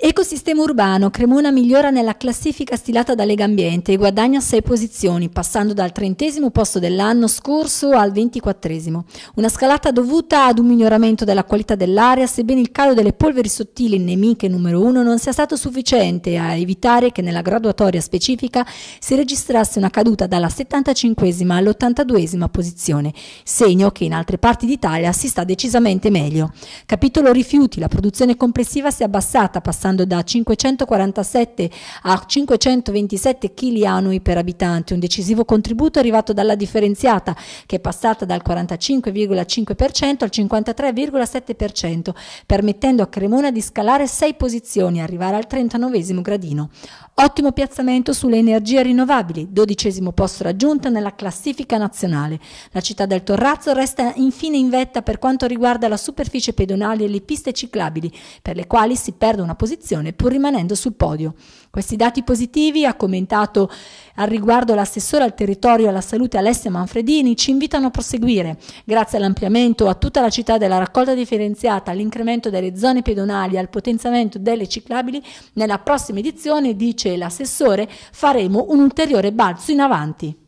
Ecosistema urbano, Cremona migliora nella classifica stilata da Lega Ambiente e guadagna 6 posizioni, passando dal trentesimo posto dell'anno scorso al ventiquattresimo. Una scalata dovuta ad un miglioramento della qualità dell'aria, sebbene il calo delle polveri sottili nemiche numero 1 non sia stato sufficiente a evitare che nella graduatoria specifica si registrasse una caduta dalla 75esima all'82esima posizione, segno che in altre parti d'Italia si sta decisamente meglio. Capitolo rifiuti, la produzione complessiva si è abbassata passando passando da 547 a 527 kg annui per abitante. Un decisivo contributo arrivato dalla differenziata, che è passata dal 45,5% al 53,7%, permettendo a Cremona di scalare 6 posizioni e arrivare al 39 gradino. Ottimo piazzamento sulle energie rinnovabili, dodicesimo posto raggiunto nella classifica nazionale. La città del Torrazzo resta infine in vetta per quanto riguarda la superficie pedonale e le piste ciclabili, per le quali si perde una posizione posizione pur rimanendo sul podio. Questi dati positivi, ha commentato al riguardo l'assessore al territorio e alla salute Alessia Manfredini, ci invitano a proseguire. Grazie all'ampliamento a tutta la città della raccolta differenziata, all'incremento delle zone pedonali, al potenziamento delle ciclabili, nella prossima edizione, dice l'assessore, faremo un ulteriore balzo in avanti.